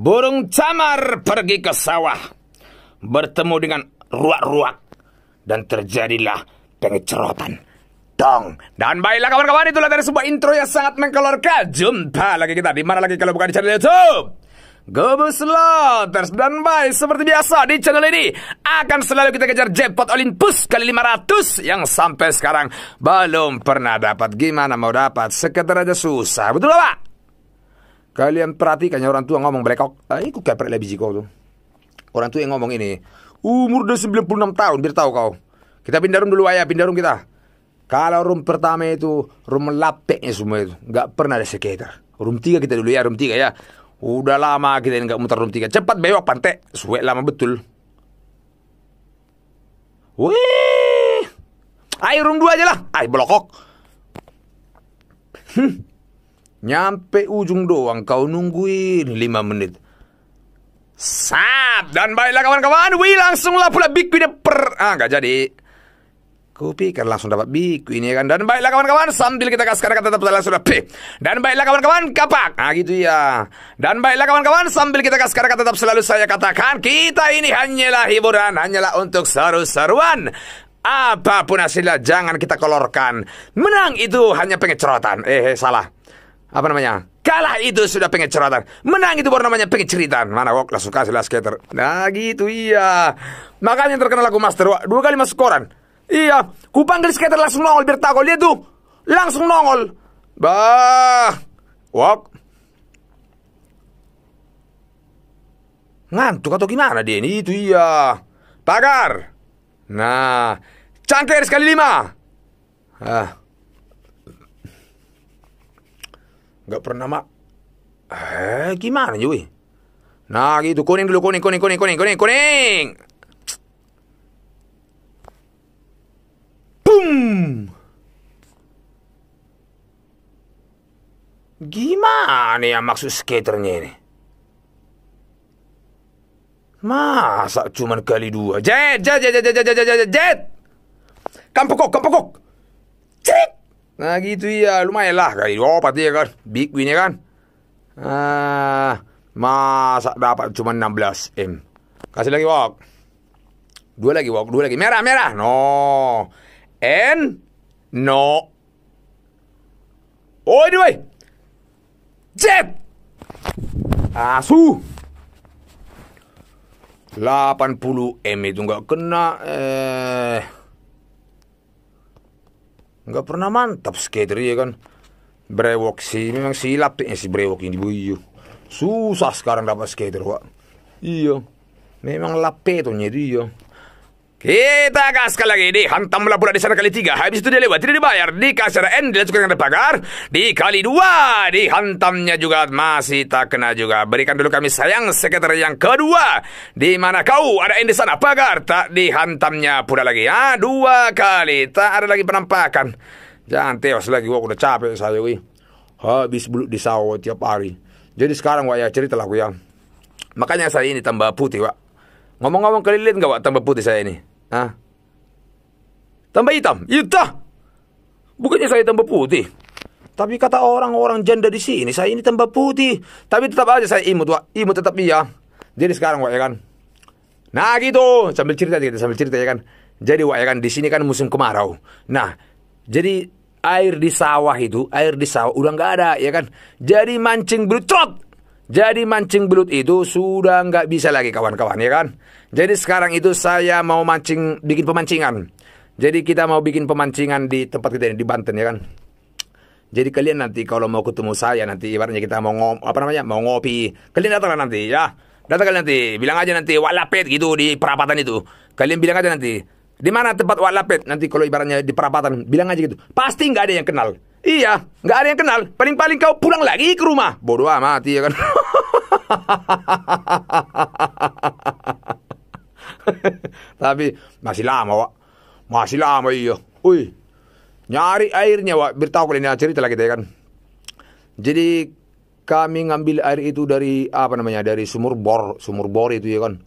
Burung camar pergi ke sawah, bertemu dengan ruak-ruak, dan terjadilah pengecerotan. Dong. Dan baiklah kawan-kawan, itulah dari sebuah intro yang sangat mengkolorkan. Jumpa lagi kita di mana lagi kalau bukan di channel YouTube. Gobus Slotters dan Bay seperti biasa di channel ini akan selalu kita kejar jackpot Olympus kali 500 yang sampai sekarang belum pernah dapat. Gimana mau dapat? Sekedar aja susah. Betul Pak? Kalian perhatikan ya orang tua ngomong belekok. Ah, ini kaprek lebih jiko tuh. Orang tua yang ngomong ini. Umur udah 96 tahun, biar tahu kau. Kita pindah rum dulu ayah, pindah rum kita. Kalau room pertama itu, room lapeknya semua itu. Nggak pernah ada sekitar. Room tiga kita dulu ya, room tiga ya. Udah lama kita nggak muter room tiga, Cepat bewok pantai. Suwe lama betul. Wih. Ayo room dua aja lah. Ayo belokok. Hmm. Nyampe ujung doang kau nungguin lima menit. Sap! Dan baiklah kawan-kawan, wih langsunglah pula biku ini per... Ah, gak jadi. Kau pikir langsung dapat biku ini ya kan. Dan baiklah kawan-kawan, sambil kita kasih kata tetap langsung sudah P. Dan baiklah kawan-kawan, kapak. Ah, gitu ya. Dan baiklah kawan-kawan, sambil kita kasih kata tetap selalu saya katakan, kita ini hanyalah hiburan, hanyalah untuk seru-seruan. Apapun hasilnya, jangan kita kolorkan. Menang itu hanya pengecerotan. Eh, eh, salah apa namanya kalah itu sudah pengen cerita menang itu baru namanya pengen cerita mana kok langsung kasih lah skater nah gitu iya makanya yang terkenal aku master dua kali masuk koran iya ku panggil skater langsung nongol biar bertagol lihat tuh langsung nongol bah wok ngantuk atau gimana dia ini itu iya pagar nah cangkir sekali lima ah Gak pernah mak eh gimana cuy nah gitu kuning dulu kuning kuning kuning kuning kuning kuning boom gimana ya maksud skaternya ini Masa cuma kali dua? Jet, jet, jet, jet, jet, jet, jet, jet. Kampokok, kampokok. Cerit. Nah gitu ya lumayan lah kali opat ya kan Big winnya kan ah, Masa dapat cuma 16M Kasih lagi wak Dua lagi wak dua lagi Merah, merah No n No Oh ini wey Jet Asu 80M itu nggak kena Eh nggak pernah mantap skater ya kan brewok sih memang silap tuh ya si brewok ini buyu iya. susah sekarang dapat skater wak iya memang lape tuh ya kita sekali lagi Dihantam pula di sana kali tiga Habis itu dia lewat Tidak dibayar Dikasih ada end Dia tukang ada pagar kali dua Dihantamnya juga Masih tak kena juga Berikan dulu kami sayang Sekitar yang kedua di mana kau Ada end di sana Pagar Tak dihantamnya pula lagi ha? Ah, dua kali Tak ada lagi penampakan Jangan tewas lagi Wah udah capek saya wih. Habis bulu di sawah tiap hari Jadi sekarang wak ya Ceritalah aku ya Makanya saya ini tambah putih wak Ngomong-ngomong kalian lihat nggak wak tambah putih saya ini nah Tambah hitam. Iya hitam. Bukannya saya tambah putih. Tapi kata orang-orang janda di sini, saya ini tambah putih. Tapi tetap aja saya imut, Wak. Imut tetap iya. Jadi sekarang, Wak, ya kan. Nah, gitu. Sambil cerita gitu sambil cerita ya kan. Jadi, Wak, ya kan, di sini kan musim kemarau. Nah, jadi air di sawah itu, air di sawah udah nggak ada, ya kan. Jadi mancing berutrot. Jadi mancing belut itu sudah nggak bisa lagi kawan-kawan ya kan. Jadi sekarang itu saya mau mancing bikin pemancingan. Jadi kita mau bikin pemancingan di tempat kita ini di Banten ya kan. Jadi kalian nanti kalau mau ketemu saya nanti ibaratnya kita mau ngom apa namanya mau ngopi, kalian datanglah nanti ya. Datang kalian nanti, bilang aja nanti walapet gitu di perapatan itu. Kalian bilang aja nanti, di mana tempat walapet nanti kalau ibaratnya di perapatan, bilang aja gitu. Pasti nggak ada yang kenal. Iya, nggak ada yang kenal. Paling-paling kau pulang lagi ke rumah. Bodoh amat ya kan. Tapi masih lama, Wak. Masih lama iya. Wih. Nyari airnya, Wak. Beritahu kalian cerita lagi ya kan. Jadi kami ngambil air itu dari apa namanya? Dari sumur bor, sumur bor itu ya kan.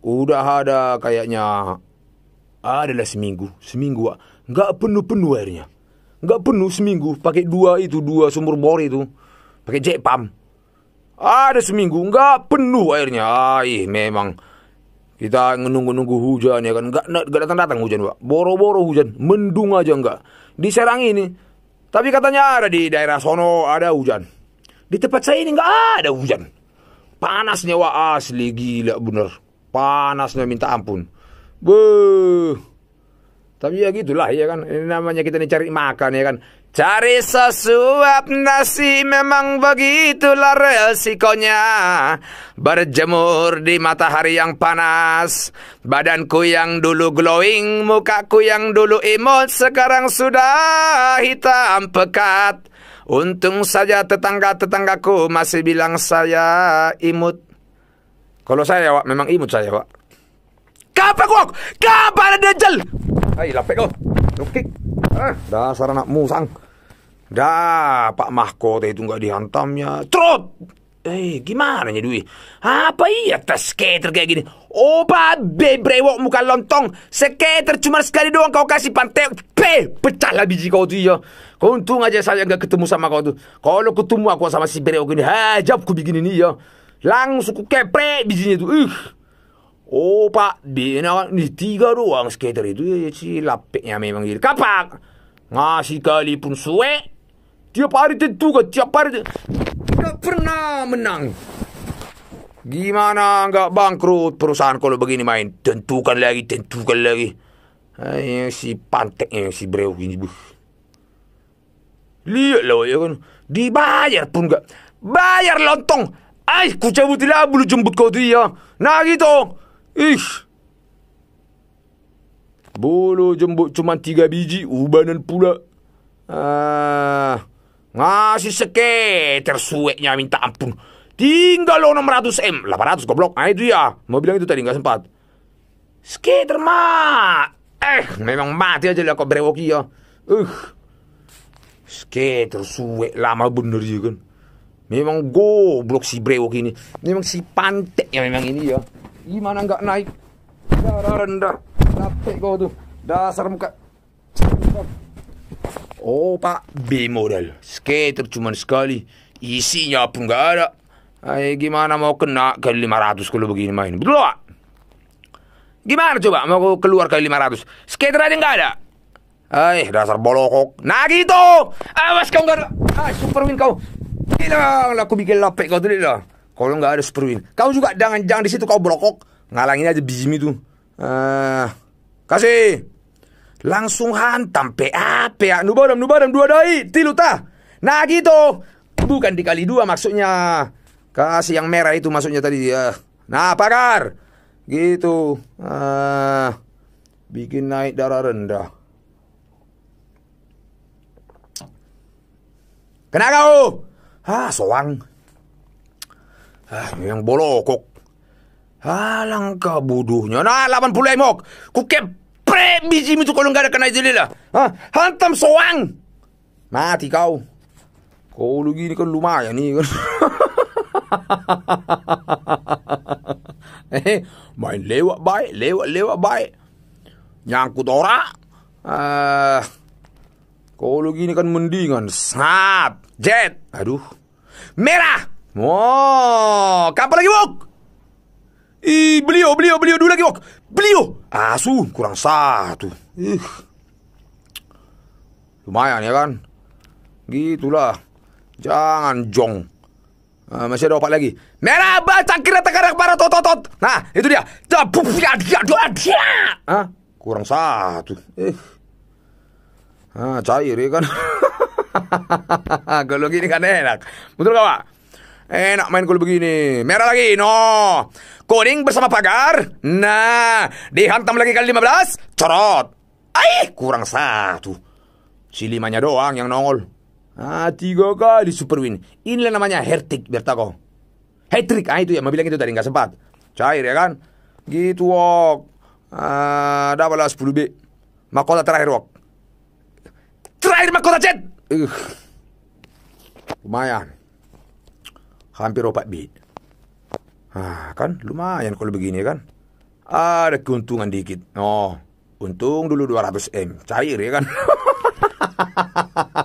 Udah ada kayaknya adalah seminggu, seminggu, Wak. Nggak penuh-penuh airnya nggak penuh seminggu pakai dua itu dua sumur bor itu pakai jet pump ada seminggu nggak penuh airnya ah, ih memang kita nunggu-nunggu hujan ya kan nggak nggak datang-datang hujan pak boro-boro hujan mendung aja nggak di Serang ini tapi katanya ada di daerah sono ada hujan di tempat saya ini nggak ada hujan panasnya wah asli gila bener panasnya minta ampun Beuh. Tapi ya gitulah ya kan. Ini namanya kita nih cari makan ya kan. Cari sesuap nasi memang begitulah resikonya Berjemur di matahari yang panas Badanku yang dulu glowing Mukaku yang dulu imut Sekarang sudah hitam pekat Untung saja tetangga-tetanggaku masih bilang saya imut Kalau saya Wak, memang imut saya Wak Kapan kok? Kapan ada jel? Hai, lapek kau. Lukik. Ah, dasar anak musang. Dah, Pak Mahkota itu nggak dihantamnya. Trot! Eh, gimana nih duit? Apa iya tas skater kayak gini? Opa, oh, bebrewok muka lontong. Skater cuma sekali doang kau kasih pantai. Pe, pecahlah biji kau tuh ya. untung aja saya nggak ketemu sama kau tuh. Kalau ketemu aku sama si brewok ini, hajab ku begini nih ya. Langsung ku keprek bijinya tuh. Uh. Oh pak, dia nak di tiga ruang skater itu ya si lapiknya memang gitu. kapak. Ngasih kali pun suwe. Eh? Tiap hari tentu ke tiap hari tidak pernah menang. Gimana nggak ah, bangkrut perusahaan kalau begini main? Tentukan lagi, tentukan lagi. Ayo eh, si pantek yang eh, si Breu ini bu. Lihat loh ya kan, dibayar pun nggak bayar lontong. Ay, ku cabut labu bulu jemput kau ah! tu ya. Nah gitu. Ish. Bulu jembut cuma tiga biji, ubanan pula. Ah, ngasih seke, tersueknya minta ampun. Tinggal lo 600 M, 800 goblok. Ah itu ya, mau bilang itu tadi nggak sempat. Skater mah, Eh, memang mati aja lah kau brewoki ya. Uh. Skater suwek lama bener ya kan. Memang goblok si brewok ini. Memang si pantek ya memang ini ya. Gimana nggak naik? Darah rendah. Capek kau tuh. Dasar muka. Oh pak, B model. Skater cuma sekali. Isinya pun nggak ada. Ay, eh, gimana mau kena kali 500 kalau begini main? Betul pak? Gimana coba mau keluar kali 500? Skater aja nggak ada. Ay, eh, dasar bolokok. Nah gitu. Awas kau enggak. ada. Ah, super win kau. Gila, aku bikin lapek kau tuh lah. Kalau nggak ada spruin, Kau juga jangan jangan di situ kau berokok, Ngalangin aja bijimi tuh. Uh, kasih. Langsung hantam PA ah, PA ah. nubaram nubaram dua doi, tilu tah. Nah gitu. Bukan dikali dua maksudnya. Kasih yang merah itu maksudnya tadi. Uh, nah pagar Gitu. Uh, bikin naik darah rendah. kenapa? kau. Ah, soang. Ah, yang bolokok. Alangkah ah, bodohnya. Nah, lawan pula imok. Kukep pre biji itu kalau nggak ada kena jelilah. Ah, hantam soang. Mati kau. Kau lu gini kan lumayan nih kan. eh, main lewat baik, lewat lewat baik. Nyangkut orang. Ah, kalau gini kan mendingan. Snap, jet. Aduh. Merah. Wow, kapan lagi wok? I, beliau, beliau, beliau dulu lagi wok. Beliau. Asu, ah, kurang satu. Ih. Lumayan ya kan? Gitulah. Jangan jong. Uh, masih ada opat lagi. Merah batang kira tekarak para tot. Nah, itu dia. dia dia dia. Ah, kurang satu. Eh. Ah, cair ya kan. Kalau gini kan enak. Betul enggak, Pak? Enak main gol begini. Merah lagi. No. Kuning bersama pagar. Nah, dihantam lagi kali 15. Corot. Aih, kurang satu. Si limanya doang yang nongol. Ah, tiga kali super win. Inilah namanya hertik Bertago. Hat-trick. Ah, itu ya. Mau bilang itu tadi nggak sempat. Cair ya kan? Gitu, Wok. Ah, dapatlah 10B. Makota terakhir, Wok. Terakhir makota, Jet! Uh, lumayan hampir opat bit. Ah, kan lumayan kalau begini kan. Ada keuntungan dikit. Oh, untung dulu 200 M. Cair ya kan.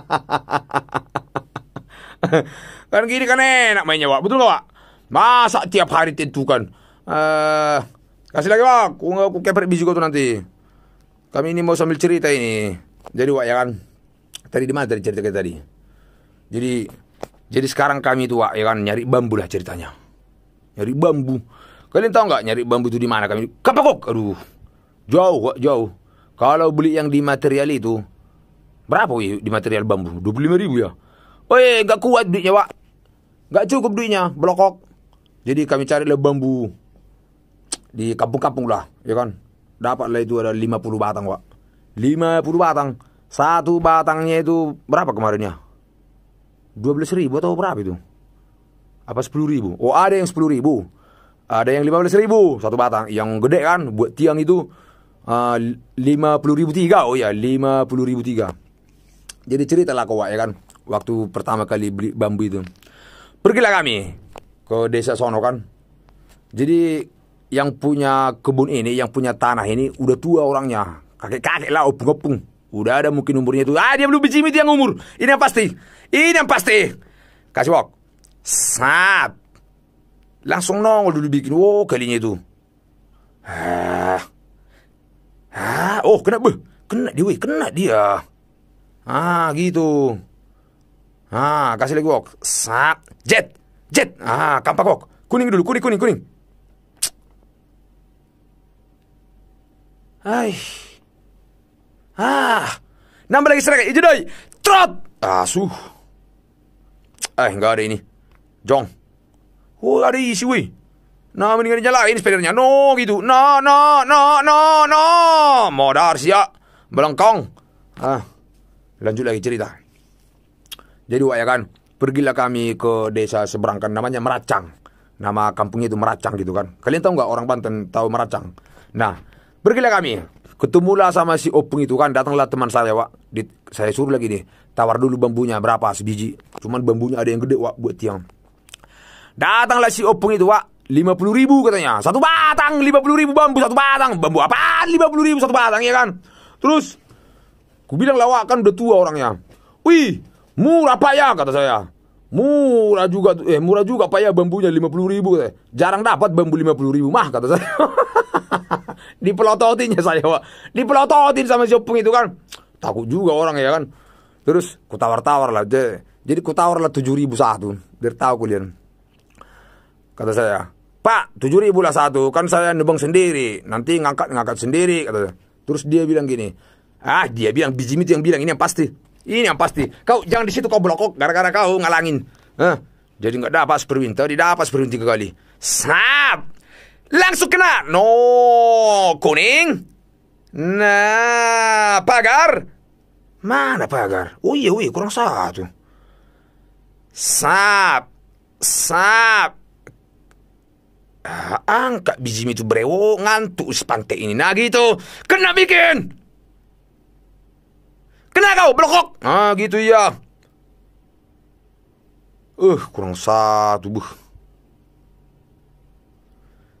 kan gini kan enak mainnya Wak. Betul Wak? Masa tiap hari tentukan. Uh, kasih lagi Wak. Aku, aku kepret biji tuh nanti. Kami ini mau sambil cerita ini. Jadi Wak ya kan. Tadi di mana tadi cerita kita tadi? Jadi jadi sekarang kami itu ya kan nyari bambu lah ceritanya. Nyari bambu. Kalian tahu nggak nyari bambu itu di mana kami? Kapakok. Aduh. Jauh, kok, jauh. Kalau beli yang di material itu berapa ya di material bambu? 25 ribu ya. Woi, nggak kuat duitnya, Wak. Nggak cukup duitnya, blokok. Jadi kami cari lah bambu di kampung-kampung lah, ya kan? Dapatlah itu ada 50 batang, Wak. 50 batang. Satu batangnya itu berapa kemarinnya? dua belas ribu atau berapa itu? Apa sepuluh ribu? Oh ada yang sepuluh ribu Ada yang lima belas ribu Satu batang Yang gede kan Buat tiang itu ah, lima puluh ribu tiga Oh ya lima puluh ribu tiga Jadi cerita lah kau ya kan Waktu pertama kali beli bambu itu Pergilah kami Ke desa sono kan Jadi Yang punya kebun ini Yang punya tanah ini Udah tua orangnya Kakek-kakek lah opung-opung Udah ada mungkin umurnya itu. Ah, dia belum biji yang umur. Ini yang pasti. Ini yang pasti. Kasih wok. Sap. Langsung nongol dulu bikin. Oh, kalinya itu. Ah. Ah, oh kena beh. Kena dia, weh. Kena dia. Ah, gitu. Ah, kasih lagi wok. Sap. Jet. Jet. Ah, kampak wok. Kuning dulu, kuning, kuning, kuning. ay. Ah, nambah lagi serangan doi. Trot. Asuh. Ah, eh, enggak ada ini. Jong. Oh, ada isi weh. Nah, mendingan nyalain spedernya. No, gitu. No, no, no, no, no. Modar sia. Belengkong. Ah. Lanjut lagi cerita. Jadi wak ya kan, pergilah kami ke desa seberang kan namanya Meracang. Nama kampungnya itu Meracang gitu kan. Kalian tahu nggak orang Banten tahu Meracang? Nah, pergilah kami Ketemulah sama si Opung itu kan datanglah teman saya Wak. Di, saya suruh lagi nih tawar dulu bambunya berapa sebiji. Cuman bambunya ada yang gede Wak buat tiang. Datanglah si Opung itu Wak. 50 ribu katanya Satu batang 50 ribu bambu Satu batang Bambu lima 50 ribu satu batang ya kan Terus Ku bilang lawak kan udah tua orangnya Wih murah pak ya kata saya Murah juga tuh, eh murah juga Pak ya bambunya puluh ribu katanya. Jarang dapat bambu lima puluh ribu mah kata saya. dipelototinnya saya Pak. Dipelototin sama Jopeng itu kan. Takut juga orang ya kan. Terus ku tawar tawar lah. Jadi ku tawar lah tujuh ribu satu. Biar tahu kalian. Kata saya. Pak, tujuh ribu lah satu. Kan saya nebang sendiri. Nanti ngangkat-ngangkat sendiri. Kata saya. Terus dia bilang gini. Ah dia bilang biji itu yang bilang ini yang pasti. Ini yang pasti. Kau jangan di situ kau blokok gara-gara kau ngalangin. Hah? Jadi nggak dapat berwinter, tidak dapat berwinter tiga kali. Snap! Langsung kena. No, kuning. Nah, pagar. Mana pagar? Oh iya, oh iya, kurang satu. Sap. Sap. Ah, angkat biji itu brewo ngantuk sepantai ini. Nah gitu. Kena bikin. Kena kau, blokok. Ah, gitu ya. Eh, uh, kurang satu, buh.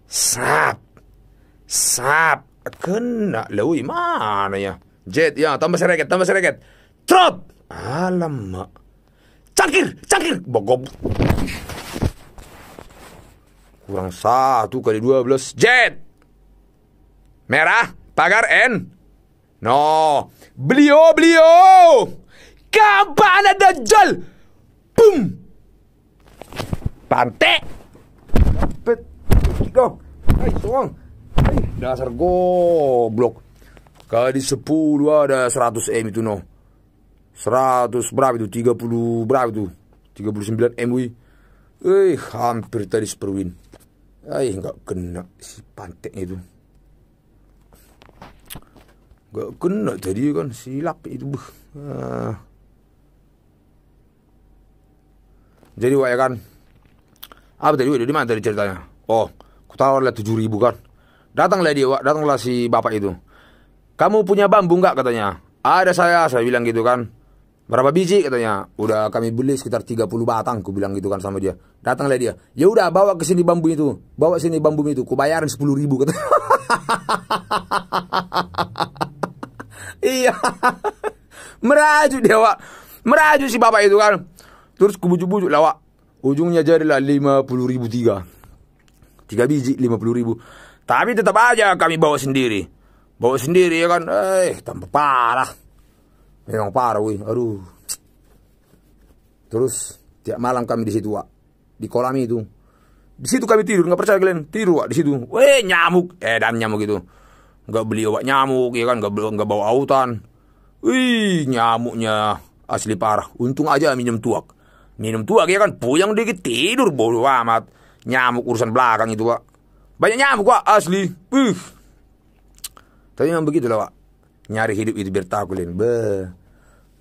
Sap. Sap. Kena. Lewi, mana ya? Jet, ya. Tambah sereket, tambah sereket. Trot. Alamak. Cangkir, cangkir. Bogob. Kurang satu kali dua belas. Jet. Merah. Pagar N. No. Beliau-beliau Kampana Dajjal Boom Pantek pet, Tiga Hai tuang Hai Dasar goblok Kali sepuluh ada seratus M itu no Seratus berapa itu Tiga puluh berapa itu Tiga puluh sembilan M wi Eh hampir tadi seperwin Ay, nggak kena si pantek itu gak kena jadi kan silap itu buh. Uh. Jadi ya kan apa tadi wak di mana tadi ceritanya? Oh, tahu lah tujuh ribu kan. Datanglah dia, wak. datanglah si bapak itu. Kamu punya bambu nggak katanya? Ada saya, saya bilang gitu kan. Berapa biji katanya? Udah kami beli sekitar 30 batang, ku bilang gitu kan sama dia. Datanglah dia. Ya udah bawa ke sini bambu itu. Bawa sini bambu itu. Ku bayarin 10 ribu katanya iya merajuk dia wak merajuk si bapak itu kan terus kubujuk-bujuk lah wak ujungnya jadilah lima puluh ribu tiga tiga biji lima puluh ribu tapi tetap aja kami bawa sendiri bawa sendiri ya kan eh tanpa parah memang parah wih aduh terus tiap malam kami di situ wak di kolam itu di situ kami tidur nggak percaya kalian tidur wak di situ weh nyamuk eh dan nyamuk itu nggak beli obat nyamuk ya kan nggak nggak bawa autan wih nyamuknya asli parah untung aja minum tuak minum tuak ya kan puyang dikit tidur bodo amat nyamuk urusan belakang itu pak banyak nyamuk pak asli Wih. tapi memang begitu lah pak nyari hidup itu biar takulin be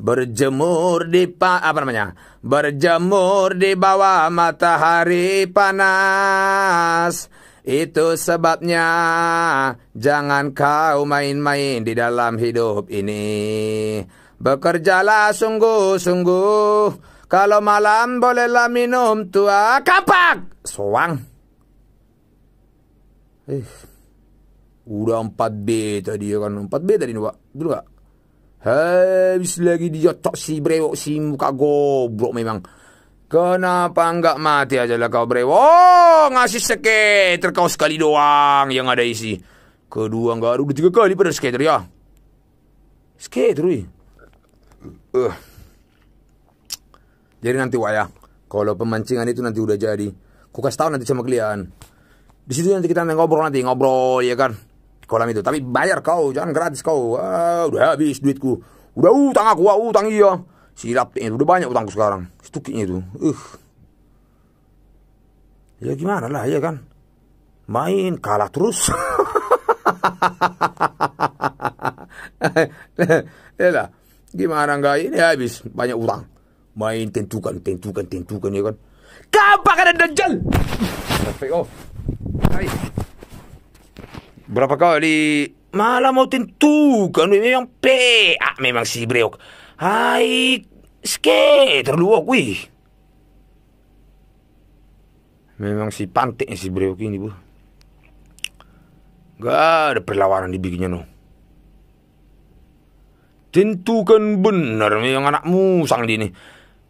berjemur di pa apa namanya berjemur di bawah matahari panas itu sebabnya jangan kau main-main di dalam hidup ini. Bekerjalah sungguh-sungguh. Kalau malam bolehlah minum tua kapak. Soang. Eh, udah 4B tadi ya kan. 4B tadi nih pak. Betul gak? Habis lagi dia tak si brewok si muka goblok memang. Kenapa enggak mati aja lah kau Oh Ngasih skater kau sekali doang yang ada isi. Kedua enggak ada udah tiga kali pada skater ya. Skater wih. Uh. Eh. Jadi nanti ya. kalau pemancingan itu nanti udah jadi, ku kasih tahu nanti sama kalian. Di situ nanti kita nanti ngobrol nanti ngobrol ya kan kolam itu. Tapi bayar kau, jangan gratis kau. Uh, udah habis duitku. Udah utang aku, utang iya si laptopnya itu udah banyak utangku sekarang Stukinya itu uh ya gimana lah ya kan main kalah terus ya lah gimana enggak ini habis banyak utang main tentukan tentukan tentukan ya kan kapan ada dajjal oh Hai. berapa kali malah mau tentukan memang pe ah, memang si breok Hai Skater lu kuwi. Memang si pantik si Breok ini, Bu. Gak ada perlawanan dibikinnya, no. Tentu kan benar memang anakmu sang ini.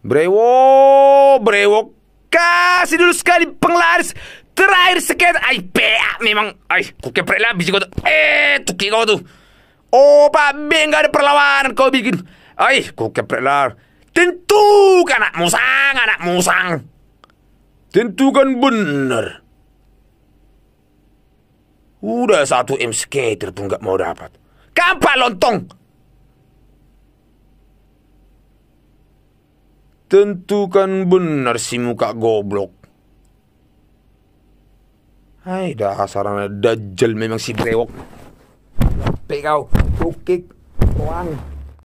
Brewo, Brewo kasih dulu sekali penglaris terakhir sekian ay pea memang ay ku keprek habis kau tu, eh tuh kau tuh oh pak B ada perlawanan kau bikin ay ku keprek lah Tentu anak musang, anak musang. Tentu kan bener. Udah satu M skater pun gak mau dapat. Kampak lontong. Tentu kan benar si muka goblok. Hai dasar anak dajjal memang si brewok. Pegau, kau, tukik,